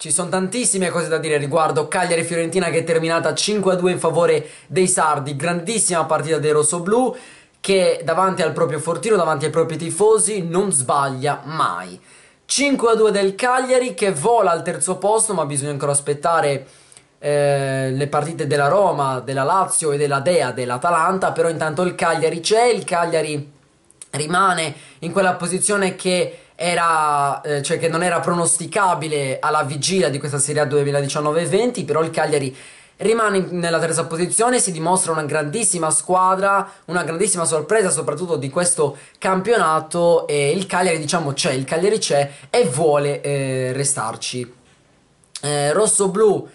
Ci sono tantissime cose da dire riguardo Cagliari-Fiorentina che è terminata 5-2 in favore dei sardi, grandissima partita dei rossoblù che davanti al proprio fortino, davanti ai propri tifosi non sbaglia mai. 5-2 del Cagliari che vola al terzo posto, ma bisogna ancora aspettare eh, le partite della Roma, della Lazio e della Dea, dell'Atalanta, però intanto il Cagliari c'è, il Cagliari rimane in quella posizione che era, eh, cioè che non era pronosticabile alla vigilia di questa Serie A 2019-20, però il Cagliari rimane nella terza posizione, si dimostra una grandissima squadra, una grandissima sorpresa soprattutto di questo campionato e il Cagliari diciamo c'è, il Cagliari c'è e vuole eh, restarci. Eh, Rosso-blu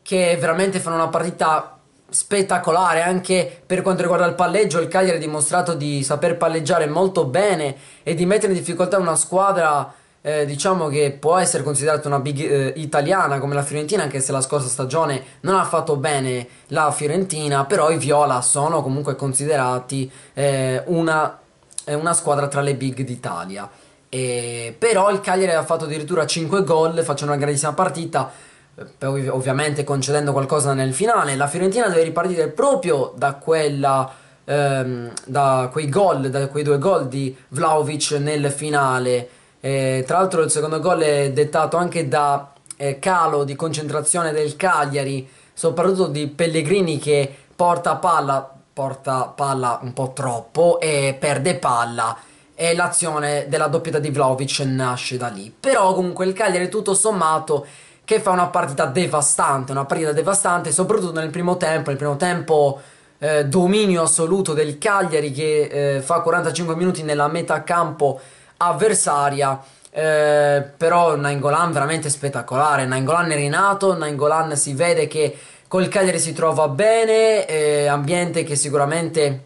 che veramente fanno una partita spettacolare anche per quanto riguarda il palleggio. Il Cagliari ha dimostrato di saper palleggiare molto bene e di mettere in difficoltà una squadra. Eh, diciamo che può essere considerata una big eh, italiana come la Fiorentina, anche se la scorsa stagione non ha fatto bene la Fiorentina, però i Viola sono comunque considerati eh, una, eh, una, squadra tra le big d'Italia. E, però il Cagliari ha fatto addirittura 5 gol, facendo una grandissima partita eh, ovviamente concedendo qualcosa nel finale, la Fiorentina deve ripartire proprio da quella ehm, da quei gol, da quei due gol di Vlaovic nel finale. Eh, tra l'altro il secondo gol è dettato anche da eh, calo di concentrazione del Cagliari, soprattutto di Pellegrini che porta palla, porta palla un po' troppo e perde palla. E l'azione della doppietta di Vlaovic nasce da lì. Però comunque il Cagliari tutto sommato che fa una partita devastante, una partita devastante soprattutto nel primo tempo, nel primo tempo eh, dominio assoluto del Cagliari che eh, fa 45 minuti nella metà campo avversaria, eh, però Nangolan veramente spettacolare, Nangolan è rinato, Nangolan si vede che col Cagliari si trova bene, eh, ambiente che sicuramente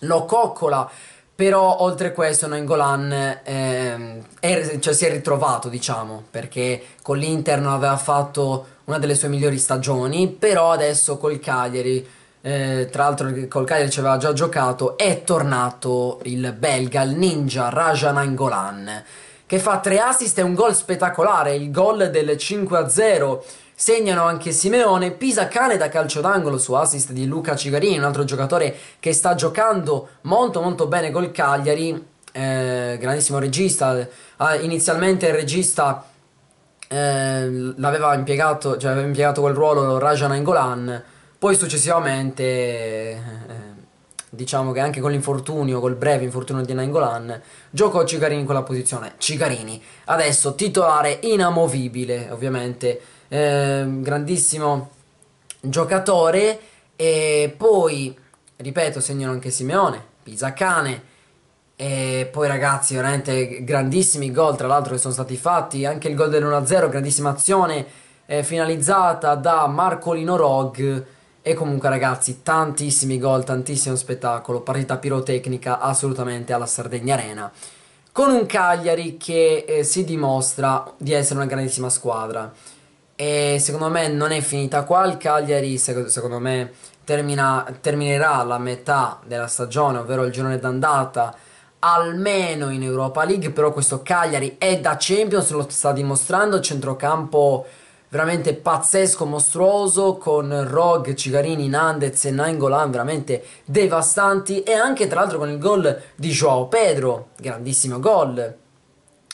lo coccola però oltre questo Nangolan eh, cioè, si è ritrovato, diciamo, perché con l'Inter non aveva fatto una delle sue migliori stagioni, però adesso col Cagliari, eh, tra l'altro col Cagliari ci aveva già giocato, è tornato il belga, il ninja Raja Nangolan, che fa tre assist e un gol spettacolare, il gol del 5-0 Segnano anche Simeone, Pisa cane da calcio d'angolo su assist di Luca Cigarini, un altro giocatore che sta giocando molto molto bene col Cagliari, eh, grandissimo regista, ah, inizialmente il regista eh, l'aveva impiegato, cioè aveva impiegato quel ruolo Rajan Angolan, poi successivamente eh, diciamo che anche con l'infortunio, col breve infortunio di Nangolan, giocò Cigarini in quella posizione. Cigarini adesso titolare inamovibile, ovviamente Ehm, grandissimo giocatore. E poi, ripeto, segnano anche Simeone, Pizzacane. E poi ragazzi, veramente grandissimi gol, tra l'altro che sono stati fatti, anche il gol del 1 0 grandissima azione eh, finalizzata da Marcolino Rog e comunque ragazzi, tantissimi gol, tantissimo spettacolo, partita pirotecnica assolutamente alla Sardegna Arena, con un Cagliari che eh, si dimostra di essere una grandissima squadra e secondo me non è finita qua. Il Cagliari, secondo me, termina, terminerà la metà della stagione, ovvero il girone d'andata, almeno in Europa League. Però questo Cagliari è da Champions, lo sta dimostrando. Centrocampo veramente pazzesco, mostruoso, con Rog, Cigarini, Nandez e Nainggolan veramente devastanti. E anche tra l'altro con il gol di Joao Pedro, grandissimo gol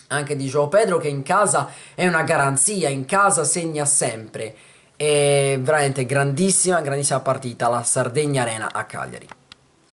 anche di Joao Pedro che in casa è una garanzia, in casa segna sempre. È veramente grandissima, grandissima partita la Sardegna Arena a Cagliari.